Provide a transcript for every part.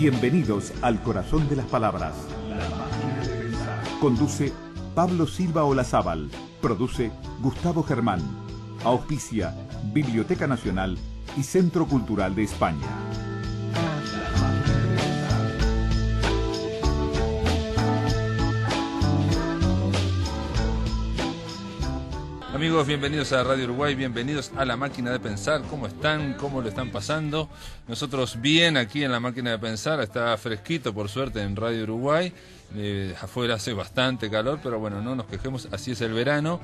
Bienvenidos al corazón de las palabras. Conduce Pablo Silva Olazábal. Produce Gustavo Germán. Auspicia Biblioteca Nacional y Centro Cultural de España. Amigos, bienvenidos a Radio Uruguay, bienvenidos a la máquina de pensar. ¿Cómo están? ¿Cómo lo están pasando? Nosotros bien aquí en la máquina de pensar, está fresquito por suerte en Radio Uruguay. Eh, afuera hace bastante calor, pero bueno, no nos quejemos, así es el verano.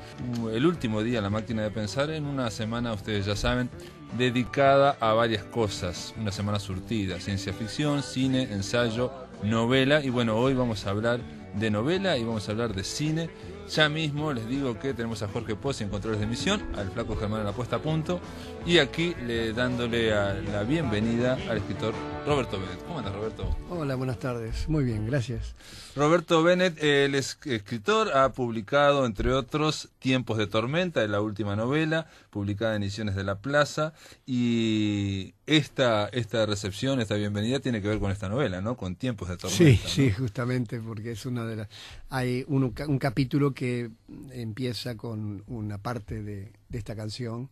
El último día, la máquina de pensar, en una semana, ustedes ya saben, dedicada a varias cosas. Una semana surtida, ciencia ficción, cine, ensayo, novela. Y bueno, hoy vamos a hablar de novela y vamos a hablar de cine ya mismo les digo que tenemos a Jorge Pozzi en controles de emisión, al flaco Germán en la puesta a punto, y aquí le dándole la bienvenida al escritor Roberto Bennett. ¿Cómo andas, Roberto? Hola, buenas tardes. Muy bien, gracias. Roberto Bennett, el escritor, ha publicado, entre otros, Tiempos de Tormenta, es la última novela, publicada en Ediciones de la Plaza, y esta, esta recepción, esta bienvenida tiene que ver con esta novela, ¿no? Con Tiempos de Tormenta. Sí, sí, justamente, porque es una de las... Hay un, capítulo que empieza con una parte de, esta canción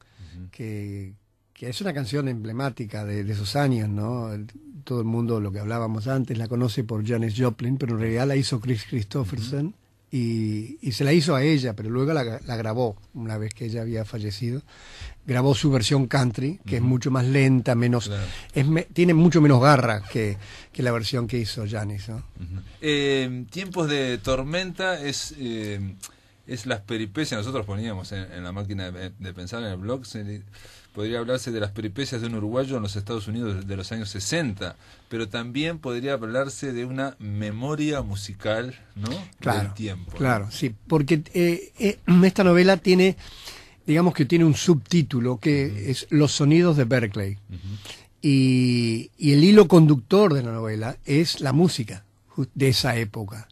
que, que es una canción emblemática de, de esos años, ¿no? todo el mundo, lo que hablábamos antes, la conoce por Janis Joplin, pero en realidad la hizo Chris Christopherson y, y, se la hizo a ella, pero luego la, grabó una vez que ella había fallecido. Grabó su versión country, que es mucho más lenta, menos tiene mucho menos garra que, que la versión que hizo Janis. Eh, Tiempos de tormenta es... Eh, es las peripecias, nosotros poníamos en, la máquina de, pensar en el blog, podría hablarse de las peripecias de un uruguayo en los Estados Unidos de los años 60, pero también podría hablarse de una memoria musical, ¿no? Claro. Del tiempo. Claro, sí, porque eh, eh, esta novela tiene, digamos que tiene un subtítulo que es Los sonidos de Berkeley. y, el hilo conductor de la novela es la música de esa época.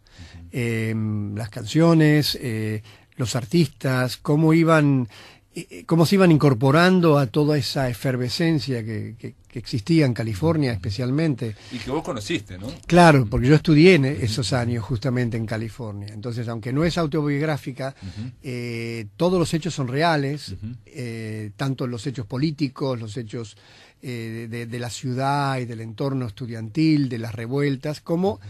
Em, las canciones, eh, los artistas, cómo iban eh, eh, cómo se iban incorporando a toda esa efervescencia que, existía en California especialmente. Y que vos conociste, ¿no? Claro, porque yo estudié esos años justamente en California. Entonces, aunque no es autobiográfica, eh, todos los hechos son reales, tanto los hechos políticos, los hechos de, la ciudad y del entorno estudiantil, de las revueltas, como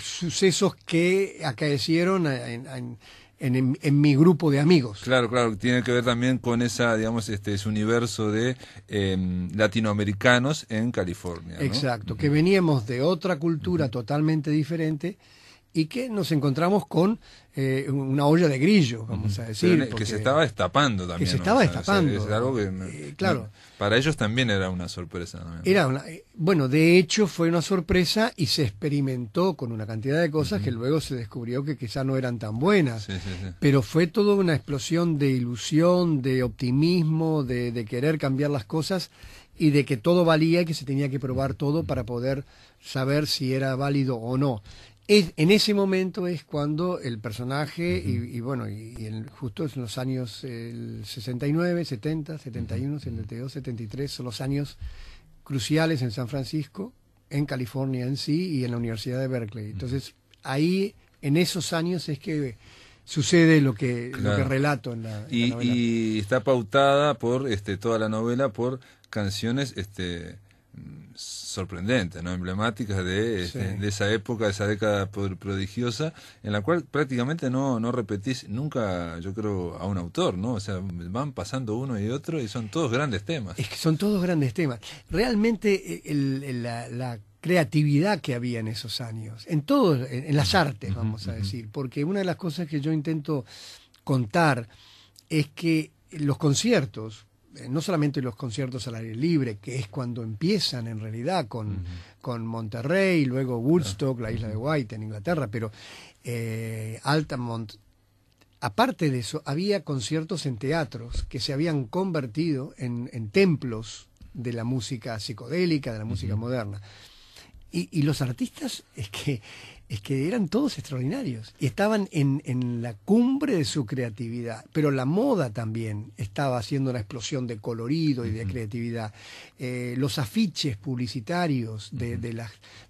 sucesos que acaecieron en, en en, mi grupo de amigos. Claro, claro, tiene que ver también con esa, digamos, este, ese universo de em, latinoamericanos en California. Exacto, que veníamos de otra cultura totalmente diferente y que nos encontramos con eh, una olla de grillo, vamos a decir. que se estaba destapando también. Que se estaba destapando. claro. Para ellos también era una sorpresa. Era eh, bueno, de hecho fue una sorpresa y se experimentó con una cantidad de cosas que luego se descubrió que quizá no eran tan buenas. Pero fue toda una explosión de ilusión, de optimismo, de, de querer cambiar las cosas y de que todo valía y que se tenía que probar todo para poder saber si era válido o no en ese momento es cuando el personaje, y, bueno, y, justo en los años el 69, 70, 71, 72, 73, son los años cruciales en San Francisco, en California en sí y en la Universidad de Berkeley. Entonces, ahí, en esos años es que sucede lo que, lo que relato en la, y, novela. Y está pautada por este, toda la novela por canciones este, Sorprendente, ¿no? emblemáticas este, de, esa época, de esa década prodigiosa, en la cual prácticamente no, no repetís nunca, yo creo, a un autor, ¿no? O sea, van pasando uno y otro y son todos grandes temas. Es que son todos grandes temas. Realmente eh, la, creatividad que había en esos años, en todo, en, las artes, vamos a decir, porque una de las cosas que yo intento contar es que los conciertos, eh, no solamente los conciertos al aire libre, que es cuando empiezan en realidad con, con Monterrey, luego Woodstock, la isla de White en Inglaterra, pero eh, Altamont. Aparte de eso, había conciertos en teatros que se habían convertido en, templos de la música psicodélica, de la música moderna. y, los artistas es que es que eran todos extraordinarios y estaban en, en, la cumbre de su creatividad. Pero la moda también estaba haciendo una explosión de colorido y de creatividad. Eh, los afiches publicitarios de, de,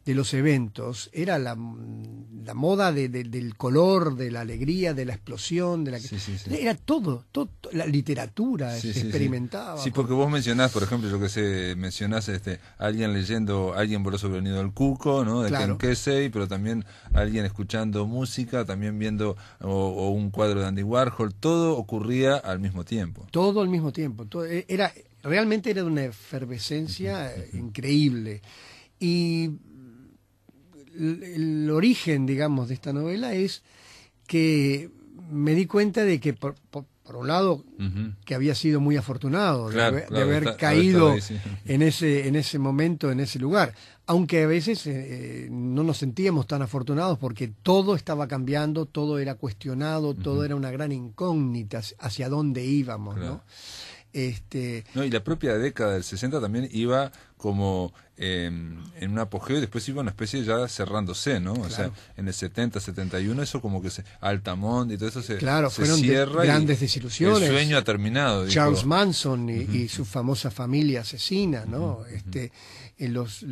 de los eventos era la, moda del color, de la alegría, de la explosión, de la era todo, todo, la literatura se experimentaba. Sí, porque vos mencionás, por ejemplo, yo que sé, mencionás este, alguien leyendo, alguien voló sobre el nido del cuco, ¿no? De claro. Ken pero también alguien escuchando música, también viendo o, un cuadro de Andy Warhol, todo ocurría al mismo tiempo. Todo al mismo tiempo, eh, era, realmente era una efervescencia eh, increíble. Y el, origen, digamos, de esta novela es que me di cuenta de que, por, un lado, que había sido muy afortunado de, haber, caído en, ese, en ese momento, en ese lugar aunque a veces eh, eh, no nos sentíamos tan afortunados porque todo estaba cambiando, todo era cuestionado, todo era una gran incógnita hacia dónde íbamos, ¿no? Este... No, y la propia década del 60 también iba como em, en un apogeo y después iba una especie ya cerrándose, ¿no? O sea, en el 70, 71, eso como que se. Altamonte y todo eso se, claro, se cierra. grandes desilusiones. El sueño ha terminado. Charles Manson y, su famosa familia asesina, ¿no? Este los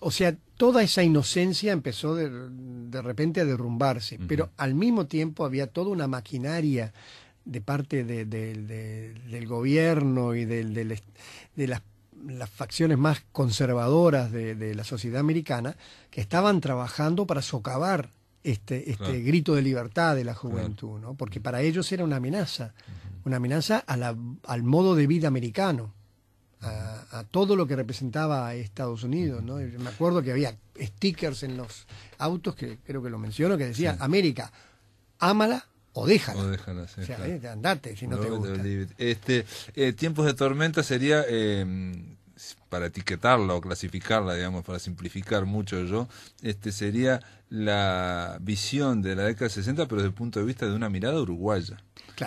o sea, toda esa inocencia empezó de, de repente a derrumbarse, pero al mismo tiempo había toda una maquinaria de parte del gobierno y de las las facciones más conservadoras de, la sociedad americana que estaban trabajando para socavar este, este grito de libertad de la juventud, ¿no? porque para ellos era una amenaza, una amenaza al modo de vida americano a, todo lo que representaba Estados Unidos. ¿no? me acuerdo que había stickers en los autos, que creo que lo menciono, que decía América, ámala o déjala. O déjala, o sea, eh, andate si no, te gusta. Este, eh, Tiempos de tormenta sería... Em, para etiquetarla o clasificarla, digamos, para simplificar mucho yo, este sería la visión de la década de 60, pero desde el punto de vista de una mirada uruguaya.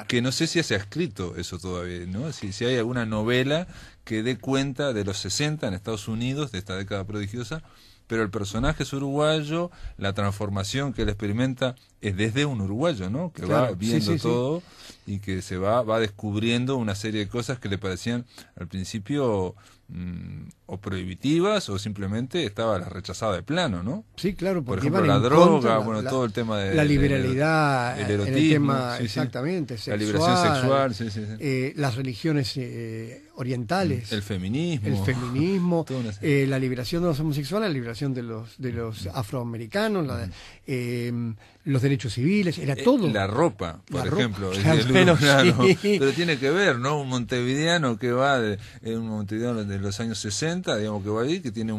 Que no sé si se ha escrito eso todavía, ¿no? Si, si hay alguna novela que dé cuenta de los 60 en Estados Unidos, de esta década prodigiosa, pero el personaje es uruguayo, la transformación que él experimenta es desde un uruguayo, ¿no? Que va viendo todo y que se va, va descubriendo una serie de cosas que le parecían al principio Mm, o prohibitivas o simplemente estaba la rechazada de plano, ¿no? Sí, claro, porque por ejemplo la droga, bueno, todo el tema de la liberalidad, el, erotismo, tema exactamente, la liberación sexual, sí, sí, sí. Eh, las religiones eh, orientales, el feminismo, el feminismo, eh, la liberación de los homosexuales, la liberación de los de los mm. afroamericanos, mm. los derechos civiles, era todo. La ropa, por ejemplo, pero tiene que ver, ¿no? Un montevideano que va de un montevideano de en los años 60, digamos que va a ir, que tiene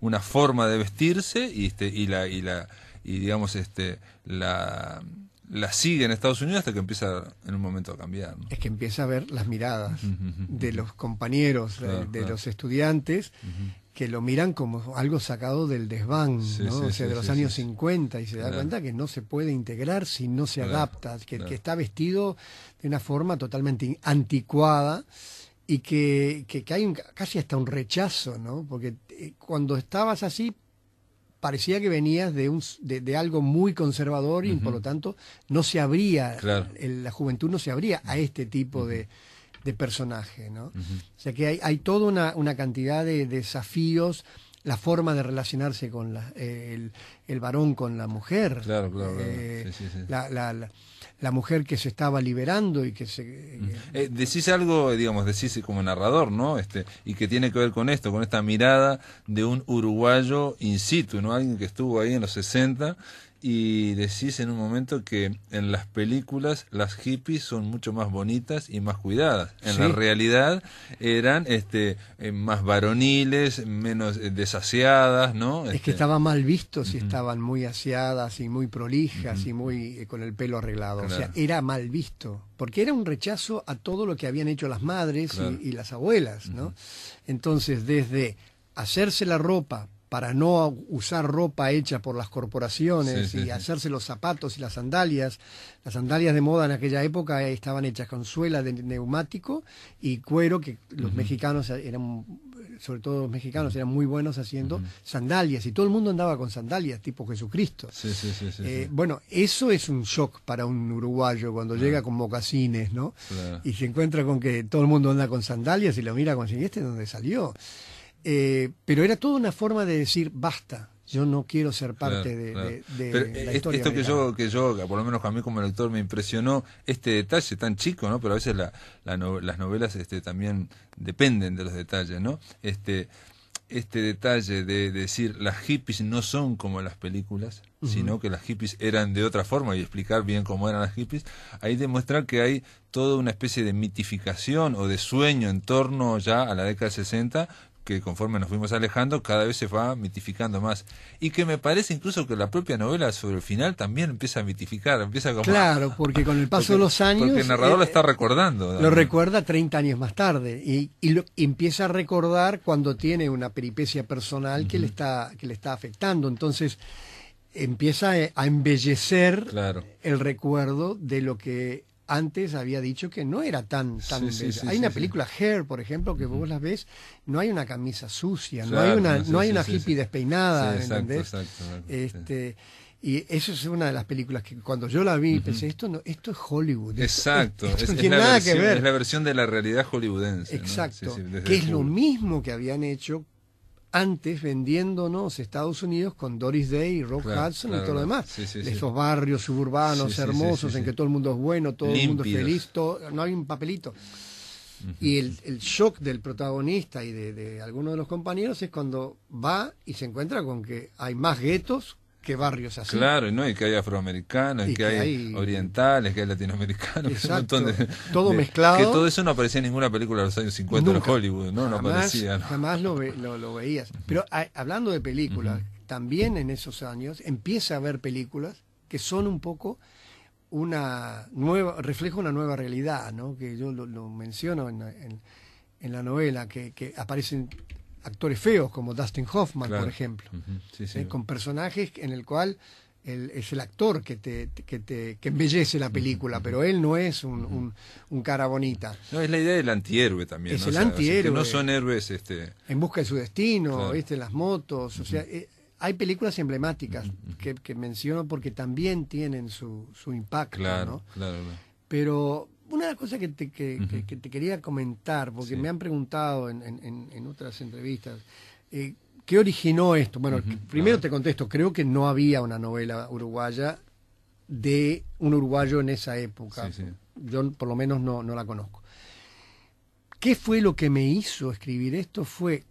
una forma de vestirse y, este, y, la, y, la, y digamos, este, la, la sigue en Estados Unidos hasta que empieza en un momento a cambiar. Es que empieza a ver las miradas de los compañeros, de, los estudiantes, que lo miran como algo sacado del desván, de los años 50, y se da cuenta que no se puede integrar si no se adapta, que, que está vestido de una forma totalmente anticuada y que, que, hay un, casi hasta un rechazo, ¿no? Porque eh, cuando estabas así parecía que venías de, un, de, algo muy conservador y por lo tanto no se abría, la juventud no se abría a este tipo de, de personaje, ¿no? O sea que hay, hay toda una, una cantidad de, desafíos, la forma de relacionarse con la, eh, el, el, varón con la mujer. Claro, claro, eh, Sí, sí, sí. la, la, la mujer que se estaba liberando y que se... Eh, eh, decís algo, eh, digamos, decís como narrador, ¿no? Este, y que tiene que ver con esto, con esta mirada de un uruguayo in situ, ¿no? Alguien que estuvo ahí en los 60 y decís en un momento que en las películas las hippies son mucho más bonitas y más cuidadas. En la realidad eran este eh, más varoniles, menos eh, desaseadas ¿no? Es que este, estaba mal visto si estaban muy aseadas y muy prolijas y muy eh, con el pelo arreglado. O sea, era mal visto, porque era un rechazo a todo lo que habían hecho las madres y, las abuelas, ¿no? Entonces, desde hacerse la ropa para no usar ropa hecha por las corporaciones y hacerse los zapatos y las sandalias. Las sandalias de moda en aquella época estaban hechas con suela de neumático y cuero, que los mexicanos eran, sobre todo los mexicanos, eran muy buenos haciendo sandalias y todo el mundo andaba con sandalias, tipo Jesucristo. Eh, bueno, eso es un shock para un uruguayo cuando llega con mocasines, ¿no? Y se encuentra con que todo el mundo anda con sandalias y lo mira con si, ¿este dónde salió? Eh, pero era toda una forma de decir basta. Yo no quiero ser parte de, la historia Esto que yo, que yo, por lo menos a mí como lector, me impresionó este detalle tan chico, ¿no? Pero a veces las novelas este, también dependen de los detalles, ¿no? Este, este detalle de decir las hippies no son como las películas, sino que las hippies eran de otra forma y explicar bien cómo eran las hippies, ahí demuestra que hay toda una especie de mitificación o de sueño en torno ya a la década de 60, que conforme nos fuimos alejando cada vez se va mitificando más y que me parece incluso que la propia novela sobre el final también empieza a mitificar, empieza como Claro, porque con el paso de los años porque el narrador lo eh, está recordando. Lo recuerda 30 años más tarde y, empieza a recordar cuando tiene una peripecia personal que le está que le está afectando, entonces empieza eh, a embellecer el recuerdo de lo que antes había dicho que no era tan, tan hay una película, Hair, por ejemplo, que vos las ves, no hay una camisa sucia, no hay una, no hay una hippie despeinada, exacto, exacto, este, y eso es una de las películas que cuando yo la vi pensé, esto no, esto es Hollywood. Exacto, es, tiene nada que ver. es la versión de la realidad hollywoodense. Exacto, que es lo mismo que habían hecho antes vendiéndonos Estados Unidos con Doris Day y Rock Hudson y todo lo demás. esos barrios suburbanos hermosos en que todo el mundo es bueno, todo el mundo es feliz, no hay un papelito. Y el, shock del protagonista y de, de algunos de los compañeros es cuando va y se encuentra con que hay más guetos qué barrios así. Claro, ¿no? y que hay afroamericanos, y que, hay, orientales, que hay latinoamericanos, Exacto. un montón de, Todo mezclado. Que todo eso no aparecía en ninguna película de los años 50 en Hollywood, ¿no? no aparecía. Jamás lo, veías. Pero ah, hablando de películas, también en esos años empieza a haber películas que son un poco una nueva, refleja una nueva realidad, ¿no? Que yo lo, menciono en, la novela, que, que aparecen actores feos como Dustin Hoffman, por ejemplo, eh, con personajes en el cual es el actor que te, te embellece la película, pero él no es un, cara bonita. No, es la idea del antihéroe también. Es ¿no? el no son héroes. Este... En busca de su destino, ¿viste? las motos. O sea, eh, hay películas emblemáticas que, menciono porque también tienen su, impacto. Claro, claro, Pero una de las cosas que te, quería comentar, porque me han preguntado en, otras entrevistas, eh, ¿qué originó esto? Bueno, primero ah. te contesto, creo que no había una novela uruguaya de un uruguayo en esa época. Yo por lo menos no, la conozco. ¿Qué fue lo que me hizo escribir esto? Fue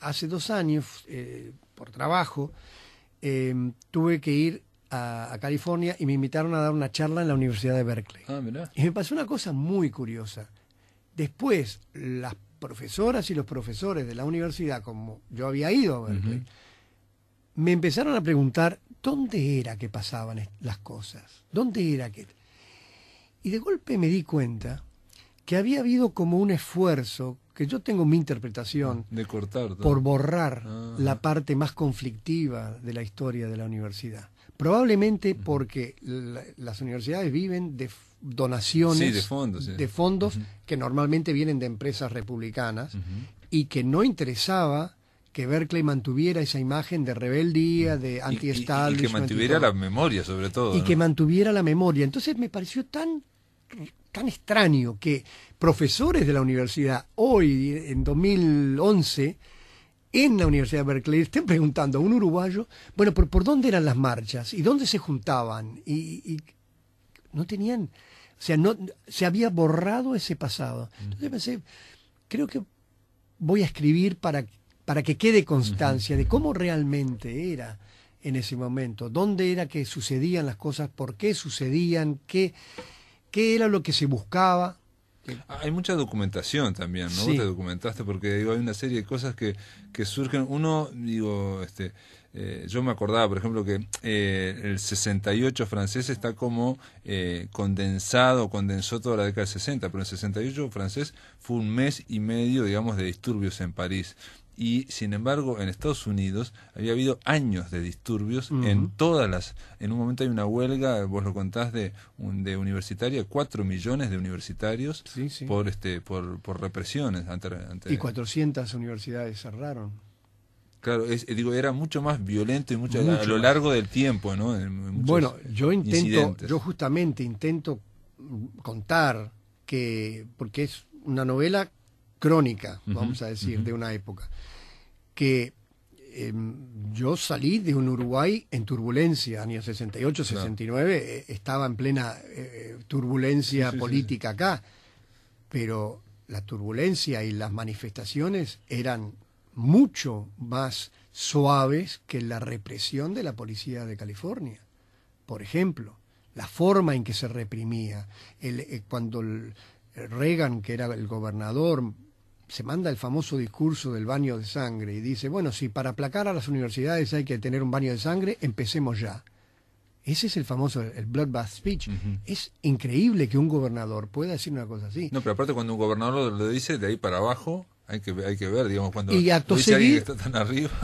hace dos años, eh, por trabajo, eh, tuve que ir a, California y me invitaron a dar una charla en la Universidad de Berkeley. Ah, y me pasó una cosa muy curiosa. Después, las profesoras y los profesores de la universidad, como yo había ido a Berkeley, me empezaron a preguntar dónde era que pasaban las cosas, dónde era que... Y de golpe me di cuenta que había habido como un esfuerzo, que yo tengo mi interpretación, ah, de cortar, por borrar ah, la parte más conflictiva de la historia de la universidad. Probablemente porque las universidades viven de donaciones de fondos, que normalmente vienen de empresas republicanas y que no interesaba que Berkeley mantuviera esa imagen de rebeldía, de anti Y, que mantuviera la memoria, sobre todo. Y que mantuviera la memoria. Entonces me pareció tan, tan extraño que profesores de la universidad hoy, en 2011, en la Universidad de Berkeley estén preguntando a un uruguayo, bueno, por ¿por dónde eran las marchas? ¿Y dónde se juntaban? Y, no tenían, o sea, no, se había borrado ese pasado. Entonces pensé, creo que voy a escribir para, para que quede constancia de cómo realmente era en ese momento, dónde era que sucedían las cosas, por qué sucedían, qué, qué era lo que se buscaba, Ah, hay mucha documentación también, ¿no? te documentaste porque digo, hay una serie de cosas que, que surgen. Uno, digo, este, eh, yo me acordaba, por ejemplo, que eh, el 68 francés está como eh, condensado, condensó toda la década del 60, pero el 68 francés fue un mes y medio, digamos, de disturbios en París y sin embargo en Estados Unidos había habido años de disturbios en todas las en un momento hay una huelga vos lo contás de un, de universitaria cuatro millones de universitarios por este por, por represiones y 400 universidades cerraron claro eh, digo era mucho más violento y mucho, a lo largo del tiempo no bueno yo intento yo justamente intento mm, contar que porque es una novela crónica, vamos a decir, de una época, que em, yo salí de un Uruguay en turbulencia, años 68, 69, estaba en plena eh, turbulencia política acá, pero la turbulencia y las manifestaciones eran mucho más suaves que la represión de la policía de California, por ejemplo, la forma en que se reprimía, el, eh, cuando eh, Reagan, que era el gobernador, se manda el famoso discurso del baño de sangre y dice, bueno, si para aplacar a las universidades hay que tener un baño de sangre, empecemos ya. Ese es el famoso, el bloodbath speech. Es increíble que un gobernador pueda decir una cosa así. No, pero aparte cuando un gobernador lo dice de ahí para abajo, hay que, hay que ver, digamos, cuando y acto seguido,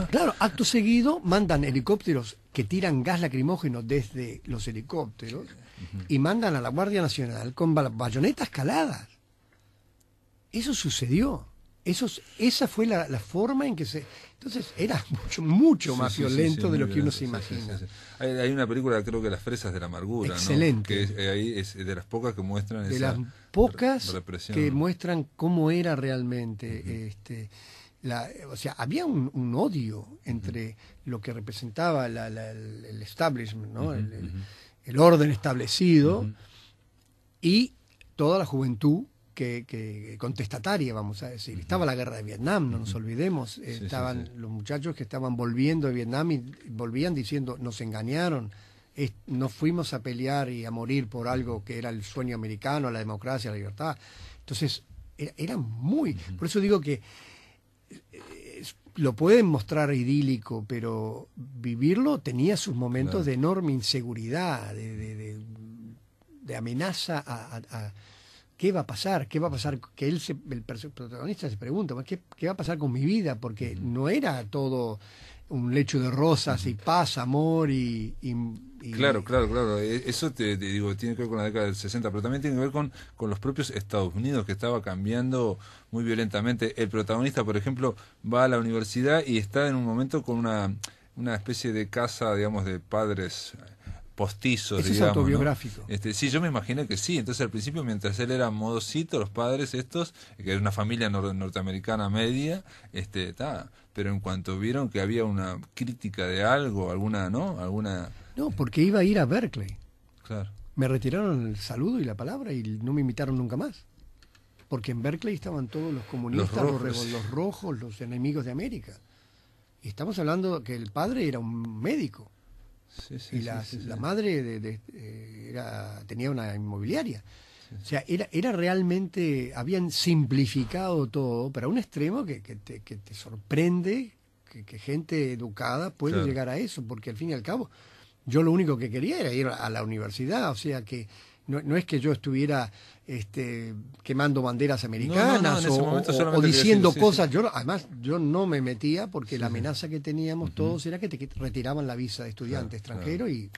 Claro, acto seguido mandan helicópteros que tiran gas lacrimógeno desde los helicópteros y mandan a la Guardia Nacional con bayonetas caladas. Eso sucedió. Eso, esa fue la, forma en que se... Entonces era mucho, mucho más violento de lo que uno se imagina. Hay, una película, creo que Las Fresas de la Amargura, Excelente. ¿no? que eh, de las pocas que muestran... De las pocas que muestran cómo era realmente. este, la, o sea, había un, odio entre lo que representaba el, establishment, el, orden establecido y toda la juventud que, contestataria, vamos a decir. Estaba la guerra de Vietnam, no nos olvidemos. estaban los muchachos que estaban volviendo de Vietnam y volvían diciendo, nos engañaron, nos fuimos a pelear y a morir por algo que era el sueño americano, la democracia, la libertad. Entonces, era, muy... Por eso digo que eh, lo pueden mostrar idílico, pero vivirlo tenía sus momentos de enorme inseguridad, de, amenaza a ¿qué va a pasar? ¿Qué va a pasar? Que él, el protagonista se pregunta, ¿qué, ¿qué, va a pasar con mi vida? Porque no era todo un lecho de rosas y paz, amor y... Claro, claro, claro. E, eso te, digo, tiene que ver con la década del 60, pero también tiene que ver con, con los propios Estados Unidos, que estaba cambiando muy violentamente. El protagonista, por ejemplo, va a la universidad y está en un momento con una, una especie de casa, digamos, de padres postizo es autobiográfico. Este, sí, yo me imagino que sí. Entonces al principio, mientras él era modosito, los padres estos, que era una familia norteamericana media, este, pero en cuanto vieron que había una crítica de algo, alguna, ¿no? Alguna... No, porque iba a ir a Berkeley. Claro. Me retiraron el saludo y la palabra y no me imitaron nunca más. Porque en Berkeley estaban todos los comunistas, los los, rojos, los enemigos de América. Y estamos hablando que el padre era un médico y la madre tenía una inmobiliaria. O sea, era, era realmente, habían simplificado todo pero a un extremo que, te, sorprende que, gente educada puede llegar a eso, porque al fin y al cabo yo lo único que quería era ir a la universidad, o sea que no, es que yo estuviera este, quemando banderas americanas o, diciendo cosas. Yo, además, yo no me metía porque la amenaza que teníamos todos era que te retiraban la visa de estudiante extranjero y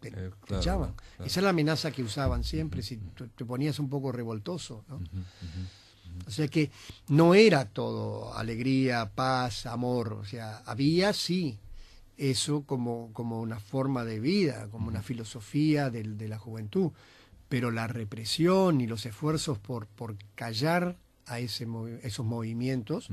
te, eh, echaban. Esa es la amenaza que usaban siempre, si te ponías un poco revoltoso. O sea que no era todo alegría, paz, amor. O sea, había sí eso como, como una forma de vida, como una filosofía de la juventud pero la represión y los esfuerzos por, por callar a ese, esos movimientos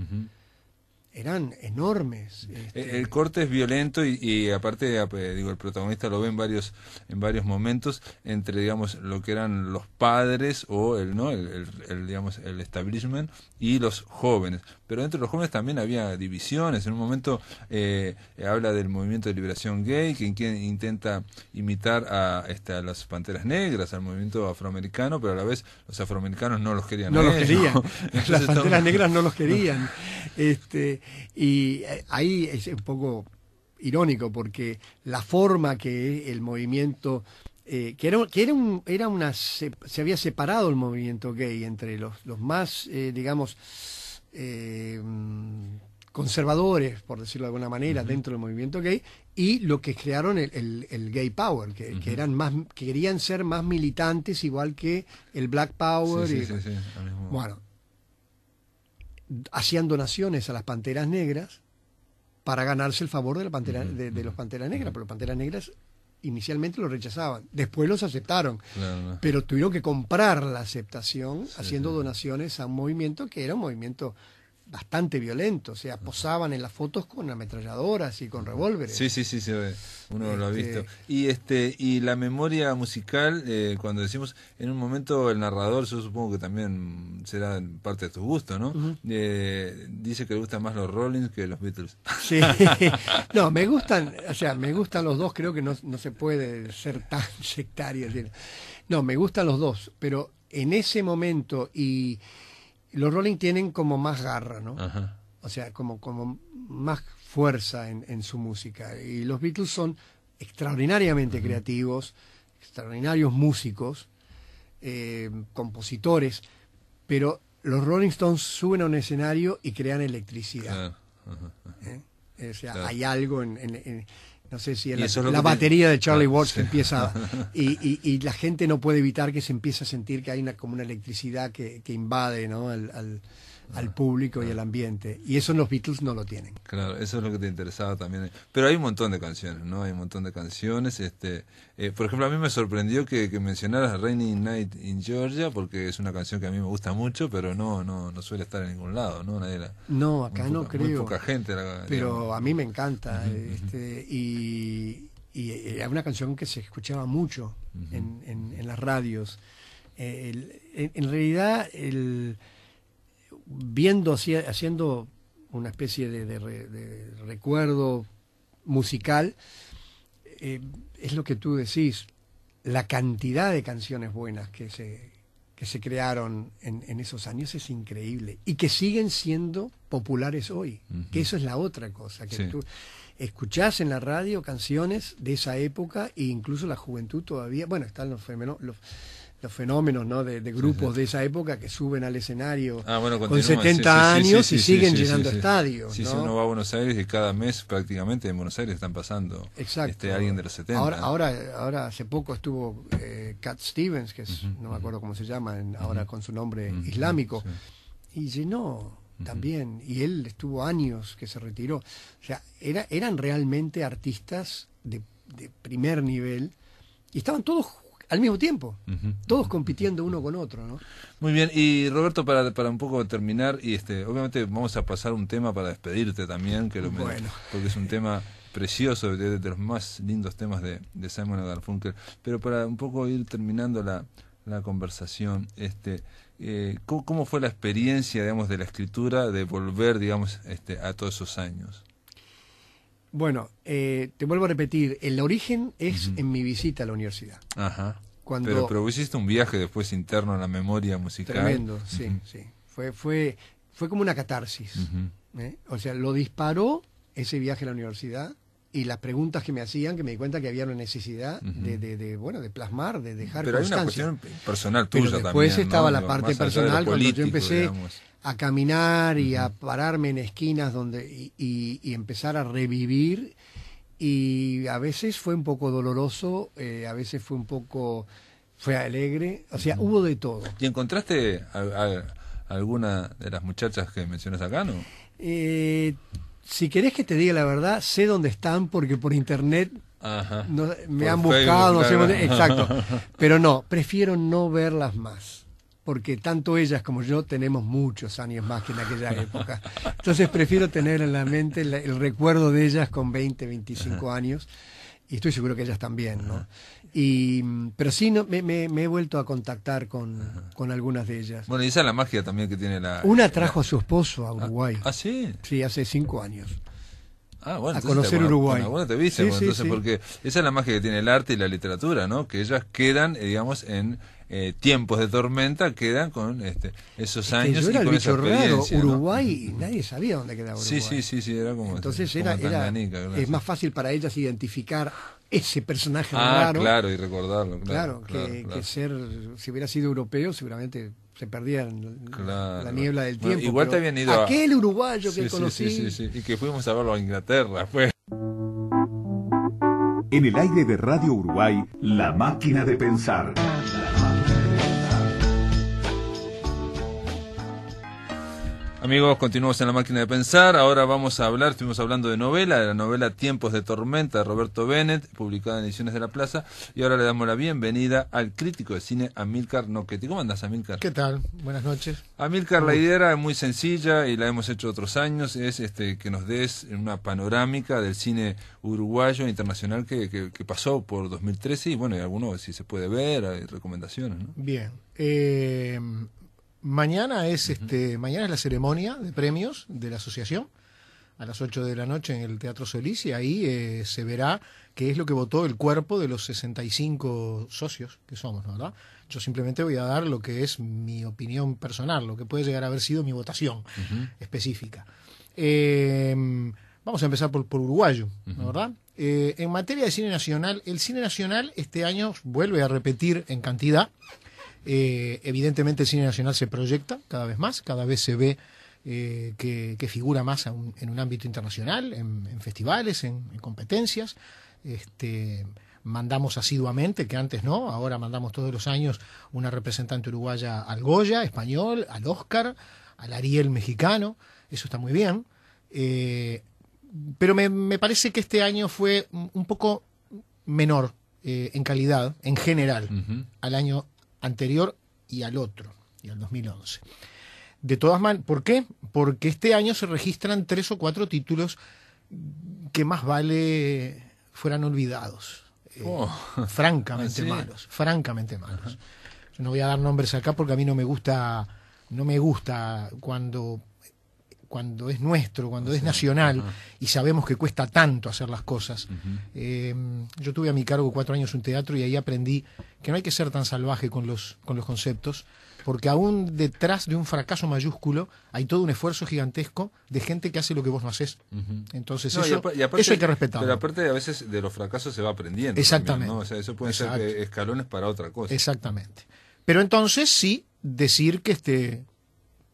eran enormes. Este. El corte es violento y, aparte, eh, digo, el protagonista lo ve en varios, en varios momentos entre, digamos, lo que eran los padres o el, ¿no? El, digamos, el establishment y los jóvenes. Pero entre los jóvenes también había divisiones. En un momento eh, eh, habla del movimiento de liberación gay, ...que intenta imitar este, a, las panteras negras, al movimiento afroamericano, pero a la vez los afroamericanos no los querían. No los querían. las panteras negras no los querían. Este, y eh, ahí es un poco irónico porque la forma que el movimiento eh, que, era, una se, había separado el movimiento gay entre los, más eh, digamos conservadores por decirlo de alguna manera dentro del movimiento gay y lo que crearon el, el, gay power que, eran más querían ser más militantes igual que el black power y, bueno hacían donaciones a las Panteras Negras para ganarse el favor de, la de, los Panteras Negras, pero los Panteras Negras inicialmente los rechazaban, después los aceptaron, pero tuvieron que comprar la aceptación haciendo donaciones a un movimiento que era un movimiento bastante violento, o sea, posaban en las fotos con ametralladoras y con revólveres. Sí, sí, sí, ve, uno lo ha este, visto. Y este y la memoria musical, eh, cuando decimos, en un momento el narrador, yo supongo que también será parte de tu gusto, ¿no? Eh, dice que le gustan más los Rollins que los Beatles. Sí, no, me gustan, o sea, me gustan los dos, creo que no, no se puede ser tan sectario. No, me gustan los dos, pero en ese momento y los Rolling tienen como más garra, ¿no? O sea, como, como más fuerza en, en su música. Y los Beatles son extraordinariamente creativos, extraordinarios músicos, eh, compositores, pero los Rolling Stones suben a un escenario y crean electricidad. Ah, ¿Eh? O sea, hay algo en no sé si la, batería de Charlie Watts empieza y, la gente no puede evitar que se empiece a sentir que hay una, como una electricidad que, invade ¿no? al al público y al ambiente. Y eso los Beatles no lo tienen. Claro, eso es lo que te interesaba también. Pero hay un montón de canciones, ¿no? Hay un montón de canciones. Este, eh, por ejemplo, a mí me sorprendió que, mencionaras Rainy Night in Georgia, porque es una canción que a mí me gusta mucho, pero no no, no suele estar en ningún lado, ¿no? no, acá no creo. Muy poca gente. pero a mí me encanta. este, y, es una canción que se escuchaba mucho en, en, las radios. Eh, en realidad, el viendo, haciendo una especie de, de, recuerdo musical, eh, es lo que tú decís, la cantidad de canciones buenas que se, que se crearon en, en esos años es increíble y que siguen siendo populares hoy, que eso es la otra cosa, que tú escuchás en la radio canciones de esa época e incluso la juventud todavía, bueno, están los fenómenos... Los, los fenómenos ¿no? de, grupos de esa época que suben al escenario ah, con 70 años y siguen llenando estadios. Si ¿no? uno va a Buenos Aires y cada mes prácticamente en Buenos Aires están pasando Este, alguien de los 70. Ahora, ahora, ahora hace poco estuvo eh, Cat Stevens, que es, no me acuerdo cómo se llama, ahora con su nombre islámico, y llenó también, y él estuvo años que se retiró. O sea, era, eran realmente artistas de, de primer nivel y estaban todos al mismo tiempo, todos compitiendo uno con otro. ¿no? Muy bien, y Roberto, para, para un poco terminar, y este, obviamente vamos a pasar un tema para despedirte también, que lo bueno. porque es un tema precioso, de, de, los más lindos temas de, de Simon Garfunkel, pero para un poco ir terminando la, conversación, este, eh, ¿cómo, ¿cómo, fue la experiencia, digamos, de la escritura, de volver, digamos, este, a todos esos años? Bueno, eh, te vuelvo a repetir, el origen es en mi visita a la universidad. Ajá. Pero hiciste un viaje después interno a la memoria musical. Tremendo, sí, sí. Fue, fue, fue como una catarsis. ¿eh? O sea, lo disparó ese viaje a la universidad y las preguntas que me hacían, que me di cuenta que había una necesidad de, de, de, bueno, de plasmar, de dejar Pero una cuestión personal tuya Pero pues estaba la parte personal cuando yo empecé a caminar y a pararme en esquinas donde y, empezar a revivir y a veces fue un poco doloroso, eh, a veces fue un poco fue alegre, o sea, hubo de todo. ¿Y encontraste alguna de las muchachas que mencionas acá, no? Eh, si querés que te diga la verdad, sé dónde están porque por internet me han buscado. exacto. Pero no, prefiero no verlas más. Porque tanto ellas como yo tenemos muchos años más que en aquella época. Entonces prefiero tener en la mente el, recuerdo de ellas con 20, 25 años. Y estoy seguro que ellas también, ¿no? Y, pero sí, no, me, he vuelto a contactar con, con, algunas de ellas. Bueno, y esa es la magia también que tiene la... Una trajo a su esposo a ah, Uruguay. ¿Ah, sí? Sí, hace cinco años. Ah, a conocer Uruguay. Bueno, bueno te viste, entonces, porque esa es la magia que tiene el arte y la literatura, ¿no? Que ellas quedan, eh, digamos, en eh, tiempos de tormenta, quedan con este, esos años. Es que yo era y el bicho Uruguay, nadie sabía dónde quedaba Uruguay. Sí, sí, sí, sí era como. Entonces este, era, es más fácil para ellas identificar ese personaje ah, Claro, y recordarlo. Claro, claro, que ser, si hubiera sido europeo, seguramente se perdía la niebla del tiempo. igual te habían ido Aquel uruguayo que conocí. y que fuimos a verlo a Inglaterra, fue. En el aire de Radio Uruguay, La Máquina de Pensar. Amigos, continuamos en la máquina de pensar. Ahora vamos a hablar, estuvimos hablando de novela, de la novela Tiempos de Tormenta de Roberto Bennett, publicada en Ediciones de la Plaza. Y ahora le damos la bienvenida al crítico de cine Amilcar Noqueti. ¿Cómo andas, Amilcar? ¿Qué tal? Buenas noches. Amilcar, la idea es muy sencilla y la hemos hecho otros años: es este, que nos des una panorámica del cine uruguayo e internacional que, que, pasó por 2013 y bueno, y algunos si se puede ver, hay recomendaciones. ¿no? Bien. Eh, Mañana es, este, mañana es la ceremonia de premios de la asociación a las 8 de la noche en el Teatro Solís y ahí eh, se verá qué es lo que votó el cuerpo de los 65 socios que somos, ¿no? ¿verdad? Yo simplemente voy a dar lo que es mi opinión personal, lo que puede llegar a haber sido mi votación específica. Em, vamos a empezar por, por Uruguayo, ¿no, ¿verdad? Eh, en materia de cine nacional, el cine nacional este año vuelve a repetir en cantidad. Eh, evidentemente el cine nacional se proyecta cada vez más, cada vez se ve eh, que, figura más en un ámbito internacional, en, festivales, en, competencias. Este, mandamos asiduamente, que antes no, ahora mandamos todos los años una representante uruguaya al Goya español, al Oscar, al Ariel mexicano, eso está muy bien. Eh, pero me, parece que este año fue un poco menor en calidad, en general, al año anterior y al otro, y al 2011. De todas maneras, ¿por qué? Porque este año se registran tres o cuatro títulos que más vale fueran olvidados. Eh, oh. francamente malos, francamente malos. no voy a dar nombres acá porque a mí no me gusta, no me gusta cuando cuando es nuestro, cuando es nacional, y sabemos que cuesta tanto hacer las cosas. Eh, yo tuve a mi cargo cuatro años un teatro y ahí aprendí que no hay que ser tan salvaje con los, con los conceptos, porque aún detrás de un fracaso mayúsculo hay todo un esfuerzo gigantesco de gente que hace lo que vos no haces. Entonces eso, hay que respetarlo. Pero aparte a veces de los fracasos se va aprendiendo. Exactamente. eso puede ser escalones para otra cosa. Exactamente. Pero entonces sí decir que este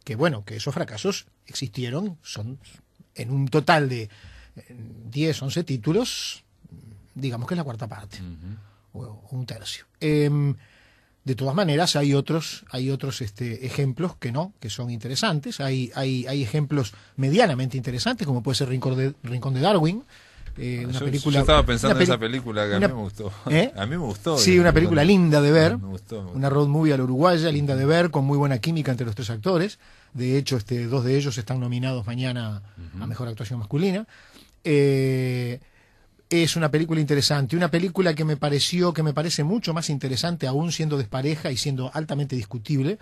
que bueno, que esos fracasos existieron, son en un total de 10, 11 títulos, digamos que es la cuarta parte un tercio. Em, de todas maneras, hay otros, hay otros este, ejemplos que no, que son interesantes. Hay, hay, hay ejemplos medianamente interesantes, como puede ser Rincón de, Rincón de Darwin. Eh, ah, yo, película, estaba pensando en esa película que ¿Eh? a mí me gustó. Sí, una película linda de ver. Una road movie a uruguaya, linda de ver, con muy buena química entre los tres actores. De hecho, este, dos de ellos están nominados mañana a Mejor Actuación Masculina. Eh, es una película interesante, una película que me pareció, que me parece mucho más interesante, aún siendo despareja y siendo altamente discutible,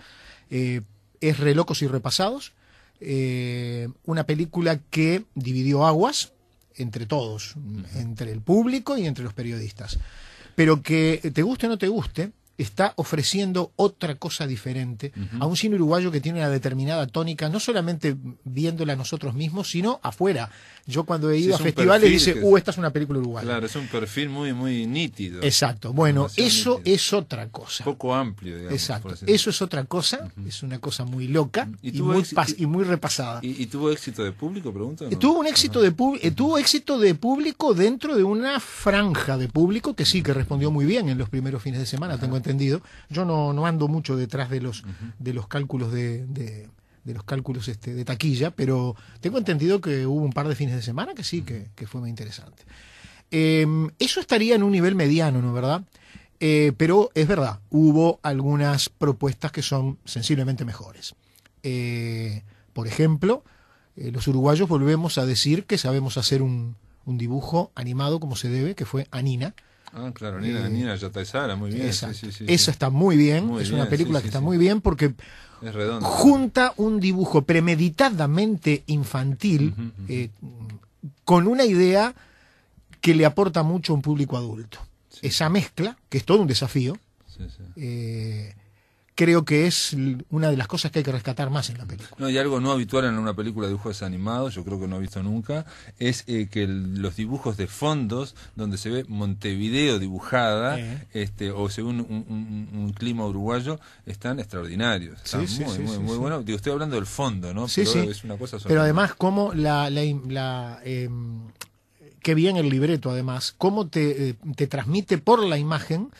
eh, es Relocos y Repasados, eh, una película que dividió aguas entre todos, entre el público y entre los periodistas. Pero que te guste o no te guste, está ofreciendo otra cosa diferente a un cine uruguayo que tiene una determinada tónica, no solamente viéndola nosotros mismos, sino afuera. Yo cuando he ido a festivales dice, uh, esta es una película uruguaya. Claro, es un perfil muy, muy nítido. Exacto. Bueno, eso es otra cosa. Poco amplio, digamos. Exacto. Eso es otra cosa, es una cosa muy loca y, muy repasada. ¿Y, tuvo éxito de público, Pregúntame. Tuvo un éxito de eh, tuvo éxito de público dentro de una franja de público que sí, que respondió muy bien en los primeros fines de semana, tengo entendido. Yo no, ando mucho detrás de los, de los cálculos de, los cálculos este, de taquilla, pero tengo entendido que hubo un par de fines de semana que sí, que, fue muy interesante. Em, eso estaría en un nivel mediano, ¿no es verdad? Eh, pero es verdad, hubo algunas propuestas que son sensiblemente mejores. Eh, por ejemplo, eh, los uruguayos volvemos a decir que sabemos hacer un dibujo animado como se debe, que fue Anina, Ah, claro, eh, Nina, eh, muy bien. Eso Esa está muy bien, es una película que está muy bien porque junta un dibujo premeditadamente infantil eh, con una idea que le aporta mucho a un público adulto. Esa mezcla, que es todo un desafío, eh, creo que es una de las cosas que hay que rescatar más en la película. No, y algo no habitual en una película de dibujos animados, yo creo que no he visto nunca, es eh, que los dibujos de fondos, donde se ve Montevideo dibujada, este, o según un, clima uruguayo, están extraordinarios. Están sí, muy, muy, bueno. estoy hablando del fondo, ¿no? Pero es Pero además, cómo la... la, la em, qué bien el libreto, además, cómo te, eh, transmite por la imagen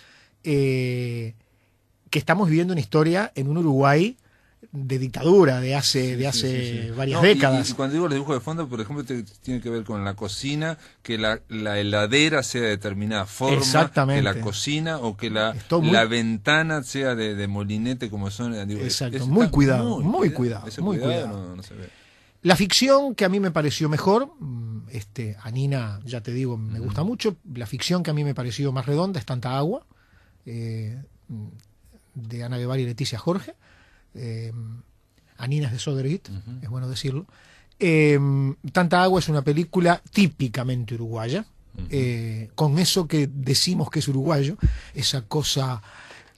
eh, que estamos viviendo una historia en un Uruguay de dictadura de hace de hace varias décadas. cuando digo el dibujo de fondo, por ejemplo, tiene que ver con la cocina, que la, heladera sea de determinada forma, Exactamente. que la cocina o que la, la ventana sea de, molinete como son. Eh, Exacto, muy, cuidado, muy, cuidado, La ficción que a mí me pareció mejor, mm, este, a Nina, ya te digo, me gusta mucho. La ficción que a mí me pareció más redonda es Tanta Agua. Eh, mm, de Ana Guevara y Leticia Jorge, eh, Aninas de Soderit es bueno decirlo. Em, Tanta Agua es una película típicamente uruguaya, eh, con eso que decimos que es uruguayo, esa cosa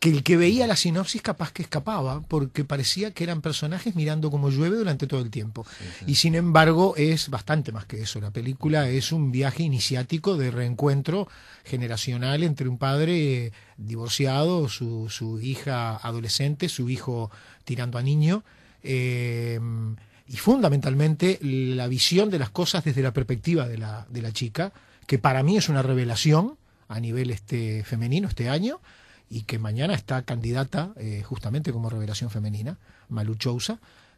que el que veía la sinopsis capaz que escapaba, porque parecía que eran personajes mirando como llueve durante todo el tiempo. Y sin embargo es bastante más que eso. La película es un viaje iniciático de reencuentro generacional entre un padre eh, divorciado, su, su hija adolescente, su hijo tirando a niño. Eh, y fundamentalmente la visión de las cosas desde la perspectiva de la, de la chica, que para mí es una revelación a nivel este, femenino este año, y que mañana está candidata eh, justamente como revelación femenina, Malu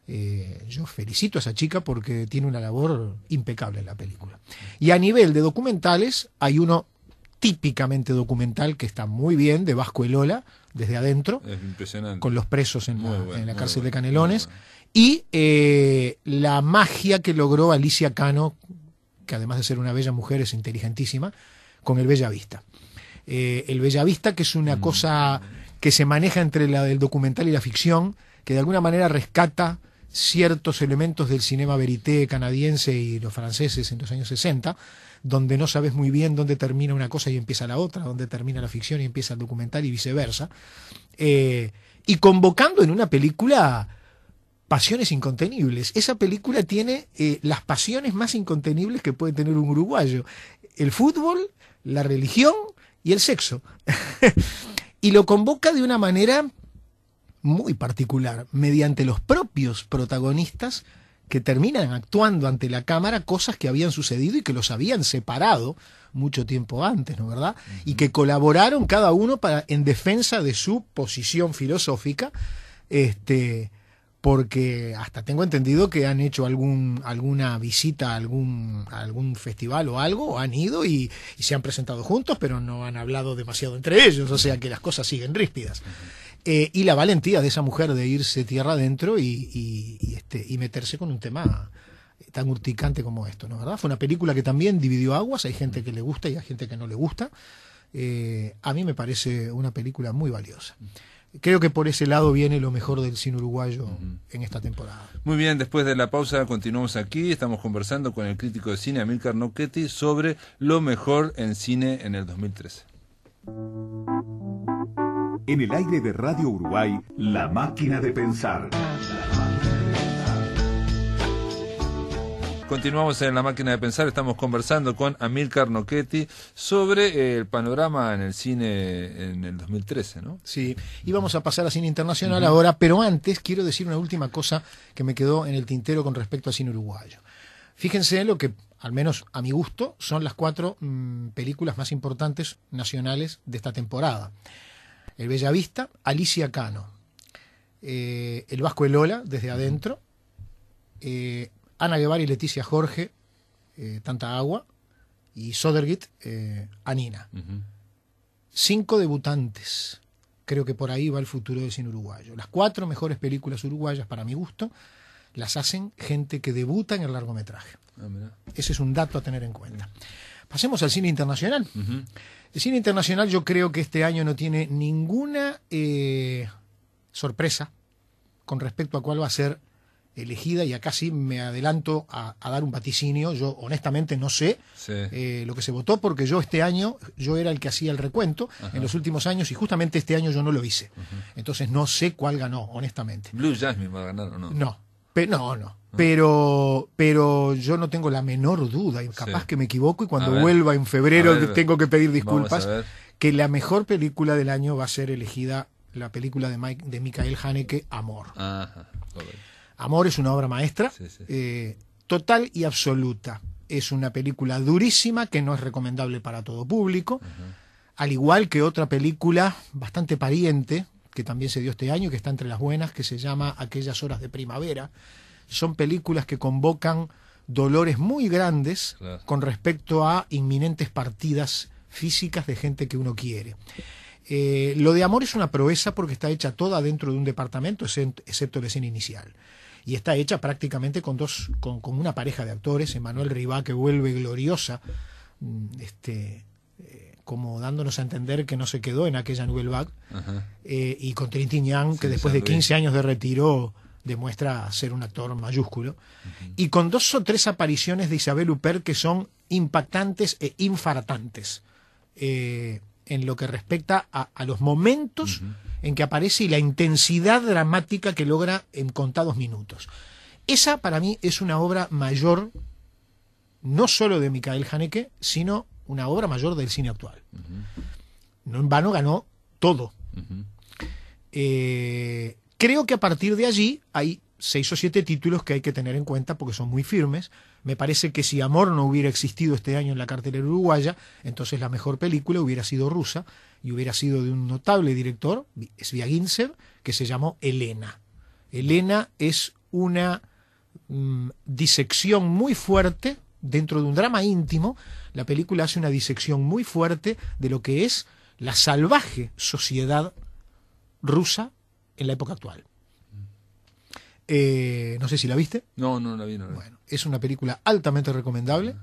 eh, yo felicito a esa chica porque tiene una labor impecable en la película. Y a nivel de documentales, hay uno típicamente documental que está muy bien, de Vasco y desde adentro, con los presos en, la, cárcel de Canelones, y eh, la magia que logró Alicia Cano, que además de ser una bella mujer es inteligentísima, con el Bella Vista. Eh, el Bellavista, que es una mm. cosa que se maneja entre la del documental y la ficción, que de alguna manera rescata ciertos elementos del cinema verité canadiense y los franceses en los años 60, donde no sabes muy bien dónde termina una cosa y empieza la otra, dónde termina la ficción y empieza el documental y viceversa, eh, y convocando en una película pasiones incontenibles. Esa película tiene eh, las pasiones más incontenibles que puede tener un uruguayo. El fútbol, la religión, y el sexo. y lo convoca de una manera muy particular, mediante los propios protagonistas que terminan actuando ante la cámara cosas que habían sucedido y que los habían separado mucho tiempo antes, ¿no verdad? Y que colaboraron cada uno para en defensa de su posición filosófica, este porque hasta tengo entendido que han hecho algún, alguna visita a algún, algún festival o algo, han ido y, se han presentado juntos, pero no han hablado demasiado entre ellos, o sea que las cosas siguen ríspidas. Eh, y la valentía de esa mujer de irse tierra adentro y, este, y meterse con un tema tan urticante como esto, ¿no? ¿Verdad? Fue una película que también dividió aguas, hay gente que le gusta y hay gente que no le gusta. Eh, a mí me parece una película muy valiosa creo que por ese lado viene lo mejor del cine uruguayo en esta temporada. Muy bien, después de la pausa continuamos aquí, estamos conversando con el crítico de cine Amilcar Nochetti sobre lo mejor en cine en el 2013. En el aire de Radio Uruguay, la máquina de pensar. Continuamos en la máquina de pensar, estamos conversando con Amilcar Nochetti sobre eh, el panorama en el cine en el 2013, ¿no? Sí, y vamos a pasar a cine internacional ahora, pero antes quiero decir una última cosa que me quedó en el tintero con respecto al cine uruguayo. Fíjense lo que, al menos a mi gusto, son las cuatro mm, películas más importantes nacionales de esta temporada. El Bellavista, Alicia Cano, eh, El Vasco Elola, desde adentro, eh, Ana Guevara y Leticia Jorge, eh, Tanta Agua, y Sodergit, eh, Anina. Cinco debutantes. Creo que por ahí va el futuro del cine uruguayo. Las cuatro mejores películas uruguayas, para mi gusto, las hacen gente que debuta en el largometraje. Ah, Ese es un dato a tener en cuenta. Pasemos al cine internacional. El cine internacional yo creo que este año no tiene ninguna eh, sorpresa con respecto a cuál va a ser elegida y acá sí me adelanto a, dar un vaticinio. Yo honestamente no sé eh, lo que se votó porque yo este año, yo era el que hacía el recuento en los últimos años y justamente este año yo no lo hice. Entonces no sé cuál ganó, honestamente. ¿Blue Jasmine va a ganar o no? No, no, no. Ah. Pero, pero yo no tengo la menor duda, y capaz que me equivoco y cuando vuelva en febrero tengo que pedir disculpas, que la mejor película del año va a ser elegida la película de, Mike, de Michael Haneke, Amor. Ajá, Amor es una obra maestra, eh, total y absoluta. Es una película durísima que no es recomendable para todo público, al igual que otra película bastante pariente, que también se dio este año, que está entre las buenas, que se llama Aquellas horas de primavera. Son películas que convocan dolores muy grandes con respecto a inminentes partidas físicas de gente que uno quiere. Eh, lo de amor es una proeza porque está hecha toda dentro de un departamento, excepto el escena inicial y está hecha prácticamente con dos, con, una pareja de actores, Emanuel Ribá que vuelve gloriosa, mm, este, eh, como dándonos a entender que no se quedó en aquella Nouvelle Vague, eh, y con Trinity que después de 15 años de retiro demuestra ser un actor mayúsculo, y con dos o tres apariciones de Isabel Huppert que son impactantes e infartantes. Eh, en lo que respecta a, los momentos en que aparece y la intensidad dramática que logra en contados minutos. Esa para mí es una obra mayor, no solo de Mikael Haneke, sino una obra mayor del cine actual. No en vano ganó todo. Eh, creo que a partir de allí hay seis o siete títulos que hay que tener en cuenta porque son muy firmes. Me parece que si Amor no hubiera existido este año en la cartelera uruguaya, entonces la mejor película hubiera sido rusa y hubiera sido de un notable director, Sviagintsev, que se llamó Elena. Elena es una mm, disección muy fuerte dentro de un drama íntimo. La película hace una disección muy fuerte de lo que es la salvaje sociedad rusa en la época actual. Eh, no sé si la viste. No, no la vi. No, es una película altamente recomendable.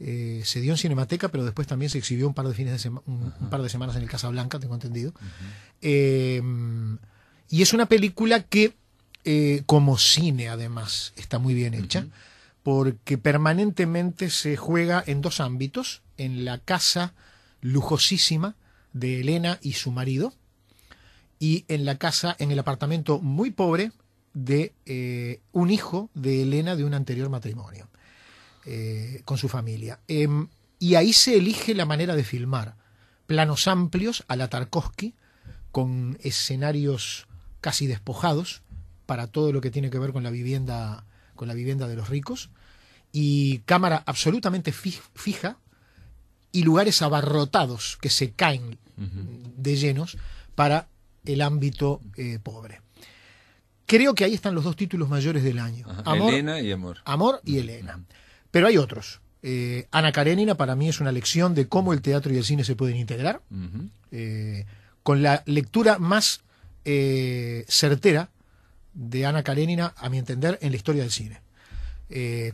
Eh, se dio en Cinemateca, pero después también se exhibió un par de fines par de semanas en el Casa Blanca, tengo entendido. Em, y es una película que, eh, como cine, además, está muy bien hecha, porque permanentemente se juega en dos ámbitos: en la casa lujosísima de Elena y su marido, y en la casa, en el apartamento muy pobre de eh, un hijo de Elena de un anterior matrimonio eh, con su familia. Em, y ahí se elige la manera de filmar. Planos amplios a la Tarkovsky, con escenarios casi despojados para todo lo que tiene que ver con la vivienda, con la vivienda de los ricos, y cámara absolutamente fija y lugares abarrotados que se caen de llenos para el ámbito eh, pobre. Creo que ahí están los dos títulos mayores del año. Elena y Amor. Amor y Elena. Pero hay otros. Eh, Ana Karenina para mí es una lección de cómo el teatro y el cine se pueden integrar, eh, con la lectura más eh, certera de Ana Karenina, a mi entender, en la historia del cine.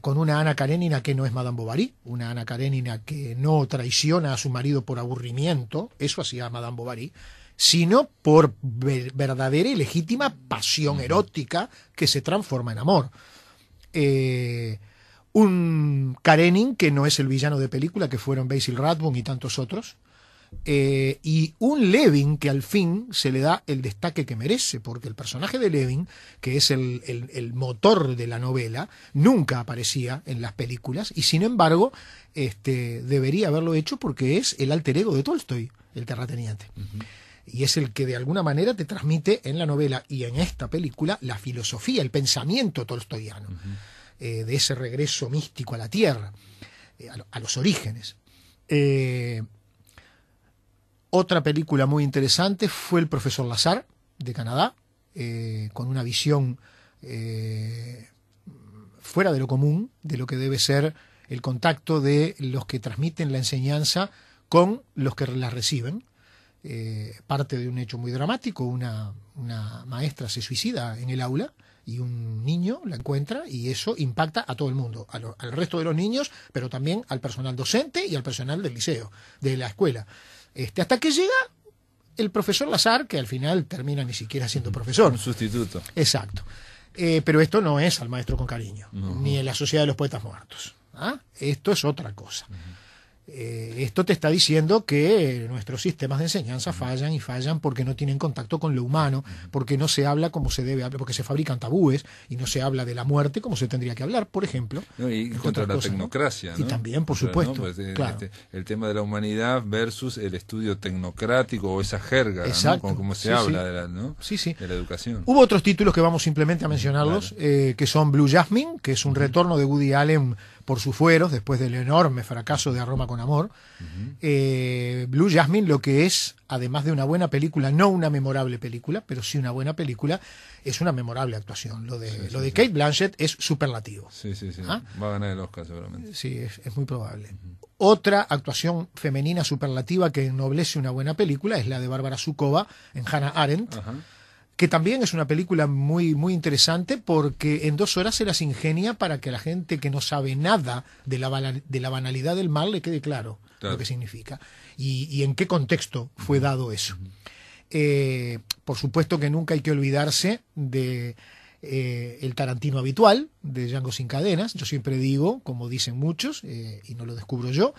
con una Ana Karenina que no es Madame Bovary, una Ana Karenina que no traiciona a su marido por aburrimiento, eso hacía Madame Bovary, sino por verdadera y legítima pasión erótica que se transforma en amor. Eh, un Karenin, que no es el villano de película, que fueron Basil Rathbone y tantos otros, eh, y un Levin que al fin se le da el destaque que merece, porque el personaje de Levin, que es el, motor de la novela, nunca aparecía en las películas y sin embargo este, debería haberlo hecho porque es el alter ego de Tolstoy, el terrateniente y es el que de alguna manera te transmite en la novela y en esta película la filosofía, el pensamiento tolstoyano, eh, de ese regreso místico a la tierra, eh, a, los orígenes. Eh, otra película muy interesante fue El profesor Lazar, de Canadá, con una visión fuera de lo común, de lo que debe ser el contacto de los que transmiten la enseñanza con los que la reciben. Eh, parte de un hecho muy dramático. Una, maestra se suicida en el aula y un niño la encuentra y eso impacta a todo el mundo, al resto de los niños, pero también al personal docente y al personal del liceo, de la escuela. Este, hasta que llega el profesor Lazar, que al final termina ni siquiera siendo profesor. Un sustituto. Exacto. Eh, pero esto no es al maestro con cariño, ni en la sociedad de los poetas muertos. ¿ah? Esto es otra cosa. Eh, esto te está diciendo que nuestros sistemas de enseñanza fallan y fallan porque no tienen contacto con lo humano, porque no se habla como se debe hablar, porque se fabrican tabúes y no se habla de la muerte como se tendría que hablar, por ejemplo. y contra la tecnocracia. Y también, por supuesto. Pues, eh, este, el tema de la humanidad versus el estudio tecnocrático o esa jerga, como se habla De, la, educación. Hubo otros títulos que vamos simplemente a mencionarlos, eh, que son Blue Jasmine, que es un retorno de Woody Allen por sus fueros, después del enorme fracaso de Aroma con Amor. Eh, Blue Jasmine lo que es, además de una buena película, no una memorable película, pero sí una buena película, es una memorable actuación. Lo de, lo de Kate Blanchett es superlativo. Sí, sí, sí. ¿Ah? Va a ganar el Oscar seguramente. Sí, es, muy probable. Otra actuación femenina superlativa que ennoblece una buena película es la de Bárbara Sukova en Hannah Arendt que también es una película muy, muy interesante porque en dos horas se las ingenia para que la gente que no sabe nada de la, de la banalidad del mal le quede claro, lo que significa y, en qué contexto fue dado eso. Eh, por supuesto que nunca hay que olvidarse de eh, el Tarantino habitual, de Django sin cadenas. Yo siempre digo, como dicen muchos, eh, y no lo descubro yo,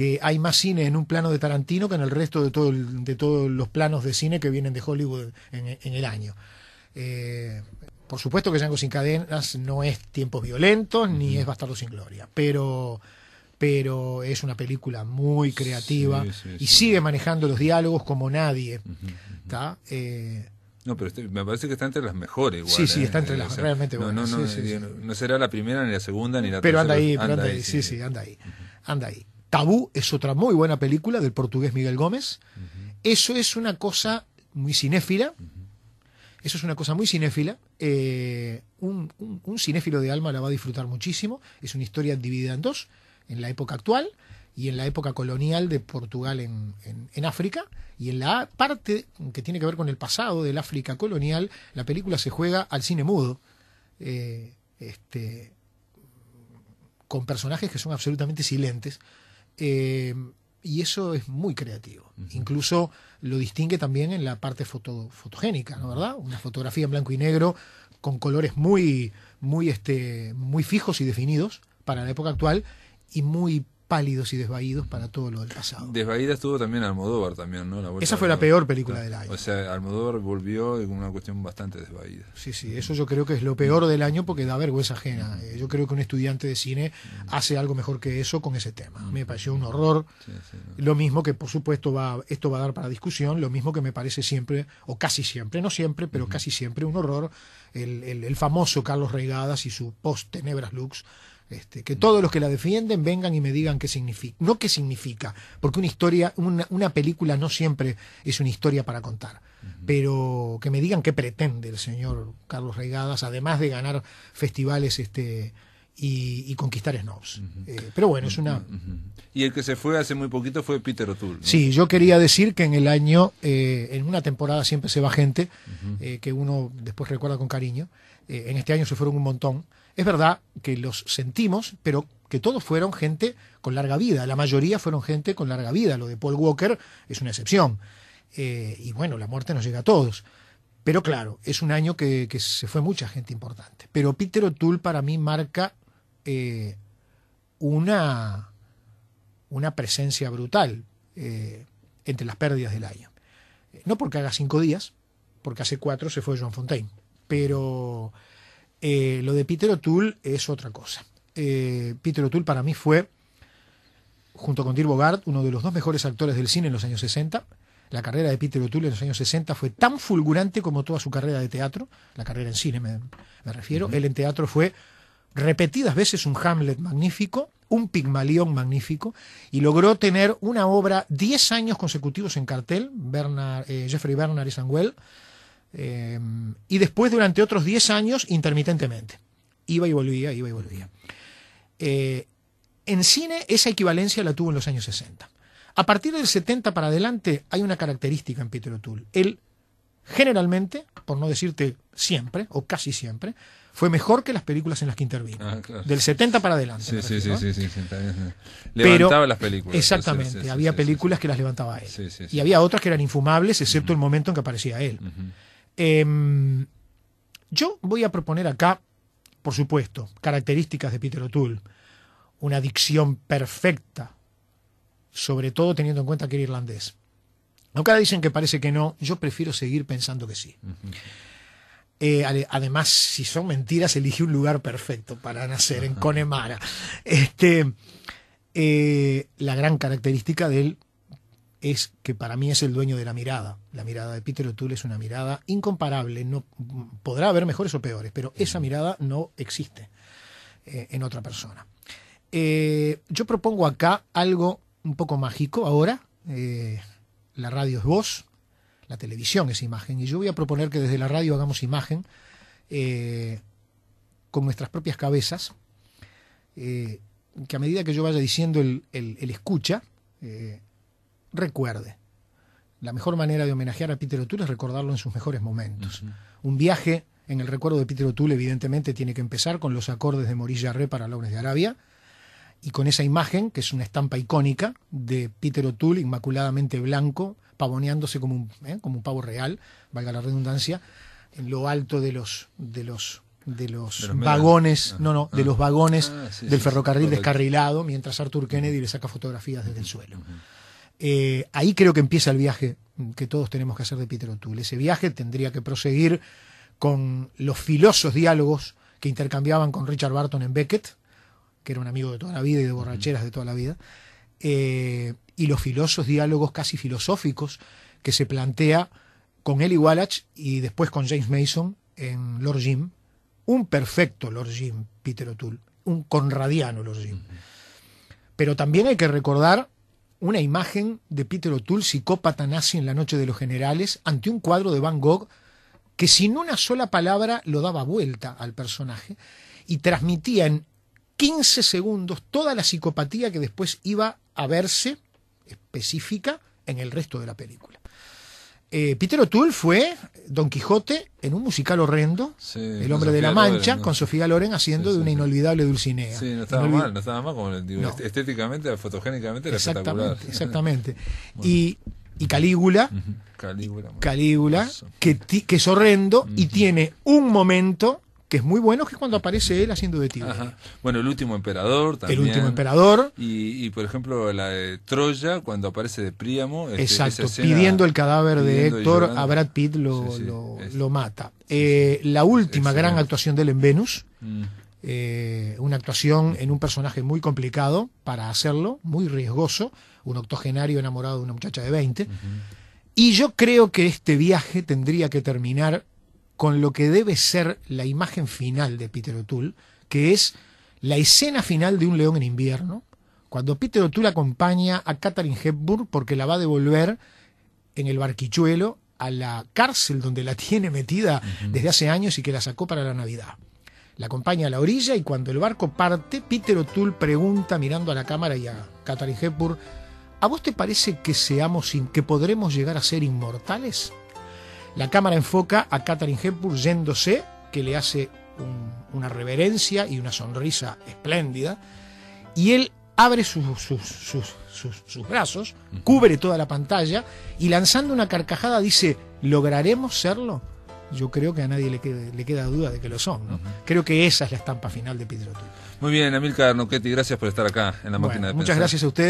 que hay más cine en un plano de Tarantino que en el resto de, todo de todos los planos de cine que vienen de Hollywood en, el año. Eh, por supuesto que Django sin cadenas no es tiempos violentos ni es Bastardo sin gloria, pero pero es una película muy creativa y sigue manejando los diálogos como nadie. Eh, no, pero este, me parece que está entre las mejores. Igual, sí, sí, ¿eh? está entre las realmente no, No, será la primera, ni la segunda, ni la pero anda sí, sí, anda ahí. Anda ahí. Tabú es otra muy buena película del portugués Miguel Gómez. Eso es una cosa muy cinéfila. Eso es una cosa muy cinéfila. Eh, un, cinéfilo de alma la va a disfrutar muchísimo. Es una historia dividida en dos, en la época actual y en la época colonial de Portugal en, África. Y en la parte que tiene que ver con el pasado del África colonial, la película se juega al cine mudo, eh, este, con personajes que son absolutamente silentes, eh, y eso es muy creativo. Incluso lo distingue también en la parte foto, fotogénica, ¿no verdad? Una fotografía en blanco y negro con colores muy, muy, este, muy fijos y definidos para la época actual y muy pálidos y desvaídos para todo lo del pasado. Desvaída estuvo también Almodóvar también, ¿no? Esa fue la, peor película del año. O sea, Almodóvar volvió con una cuestión bastante desvaída. Sí, sí, eso yo creo que es lo peor del año porque da vergüenza ajena. Eh, yo creo que un estudiante de cine mm. hace algo mejor que eso con ese tema. me pareció un horror. Lo mismo que, por supuesto, va esto va a dar para discusión, lo mismo que me parece siempre, o casi siempre, no siempre, pero casi siempre un horror, el, el famoso Carlos Reigadas y su post-Tenebras Lux, este, que todos los que la defienden vengan y me digan qué significa. No qué significa, porque una historia, una, película no siempre es una historia para contar. Pero que me digan qué pretende el señor Carlos Reigadas, además de ganar festivales este, y, conquistar snobs. Eh, pero bueno, es una... Y el que se fue hace muy poquito fue Peter O'Toole. Sí, yo quería decir que en el año, eh, en una temporada siempre se va gente, eh, que uno después recuerda con cariño. en este año se fueron un montón. Es verdad que los sentimos, pero que todos fueron gente con larga vida. La mayoría fueron gente con larga vida. Lo de Paul Walker es una excepción. Eh, y bueno, la muerte nos llega a todos. Pero claro, es un año que, se fue mucha gente importante. Pero Peter O'Toole para mí marca eh, una, una presencia brutal eh, entre las pérdidas del año. No porque haga cinco días, porque hace cuatro se fue John Fontaine. Pero eh, lo de Peter O'Toole es otra cosa. Eh, Peter O'Toole para mí fue, junto con Dirk Bogart, uno de los dos mejores actores del cine en los años 60. La carrera de Peter O'Toole en los años 60 fue tan fulgurante como toda su carrera de teatro, la carrera en cine me, refiero. Él en teatro fue repetidas veces un Hamlet magnífico, un Pigmalión magnífico, y logró tener una obra 10 años consecutivos en cartel, eh, Jeffrey Bernard y sanguel eh, y después durante otros 10 años intermitentemente. Iba y volvía, iba y volvía. Eh, en cine esa equivalencia la tuvo en los años 60. A partir del 70 para adelante hay una característica en Peter O'Toole. Él generalmente, por no decirte siempre, o casi siempre, fue mejor que las películas en las que intervino. Ah, del 70 para adelante. Sí, sí, sí, Levantaba las películas. Exactamente, había películas que las levantaba él. y había otras que eran infumables, excepto el momento en que aparecía él. Em, yo voy a proponer acá, por supuesto, características de Peter O'Toole. Una dicción perfecta, sobre todo teniendo en cuenta que era irlandés. Aunque ahora dicen que parece que no, yo prefiero seguir pensando que sí. Eh, además, si son mentiras, elige un lugar perfecto para nacer, en Conemara. Este, eh, la gran característica del es que para mí es el dueño de la mirada. La mirada de Peter O'Toole es una mirada incomparable. No, podrá haber mejores o peores, pero esa mirada no existe eh, en otra persona. Eh, yo propongo acá algo un poco mágico ahora. Eh, la radio es voz, la televisión es imagen. Y yo voy a proponer que desde la radio hagamos imagen con nuestras propias cabezas. que a medida que yo vaya diciendo el, escucha, recuerde. La mejor manera de homenajear a Peter O'Toole es recordarlo en sus mejores momentos. Un viaje en el recuerdo de Peter O'Toole, evidentemente, tiene que empezar con los acordes de Morilla Re para Lawrence de Arabia y con esa imagen, que es una estampa icónica de Peter O'Toole, inmaculadamente blanco, pavoneándose como un, ¿eh? como un pavo real, valga la redundancia, en lo alto de los, de los de los, vagones, ah. no, no, de ah. los vagones ah, del ferrocarril descarrilado, mientras Arthur Kennedy le saca fotografías desde el suelo. Eh, ahí creo que empieza el viaje que todos tenemos que hacer de Peter O'Toole. Ese viaje tendría que proseguir con los filosos diálogos que intercambiaban con Richard Barton en Beckett, que era un amigo de toda la vida y de borracheras de toda la vida, eh, y los filosos diálogos casi filosóficos que se plantea con Eli Wallach y después con James Mason en Lord Jim. Un perfecto Lord Jim, Peter O'Toole, un conradiano Lord Jim. Pero también hay que recordar una imagen de Peter O'Toole, psicópata nazi en la noche de los generales, ante un cuadro de Van Gogh que sin una sola palabra lo daba vuelta al personaje y transmitía en 15 segundos toda la psicopatía que después iba a verse específica en el resto de la película. Eh, Peter O'Toole fue Don Quijote en un musical horrendo, El hombre de la Mancha, con Sofía Loren haciendo de una inolvidable Dulcinea. Sí, no estaba mal, no estaba mal, como estéticamente, fotogénicamente era espectacular. Exactamente. y, Calígula, que, que, es horrendo y tiene un momento que es muy bueno, que es cuando aparece él haciendo de Tiberio. Bueno, el último emperador también. El último emperador. Y, por ejemplo, la de Troya, cuando aparece de Príamo. Este, Exacto, pidiendo el cadáver de Héctor, a Brad Pitt lo, mata. Eh, la última gran actuación de él en Venus. Mm. Eh, una actuación en un personaje muy complicado para hacerlo, muy riesgoso, un octogenario enamorado de una muchacha de 20. Y yo creo que este viaje tendría que terminar con lo que debe ser la imagen final de Peter O'Toole, que es la escena final de Un león en invierno, cuando Peter O'Toole acompaña a Katharine Hepburn porque la va a devolver en el barquichuelo a la cárcel donde la tiene metida desde hace años y que la sacó para la Navidad. La acompaña a la orilla y cuando el barco parte, Peter O'Toole pregunta mirando a la cámara y a Katharine Hepburn, ¿a vos te parece que seamos que podremos llegar a ser inmortales? La cámara enfoca a Katharine Hepburn yéndose, que le hace una reverencia y una sonrisa espléndida, y él abre sus, sus, brazos, cubre toda la pantalla y lanzando una carcajada dice, ¿lograremos serlo? yo creo que a nadie le queda, duda de que lo son. ¿no? Creo que esa es la estampa final de Pedro Muy bien, Amilcar Noquetti, gracias por estar acá en la máquina de de Muchas gracias a ustedes.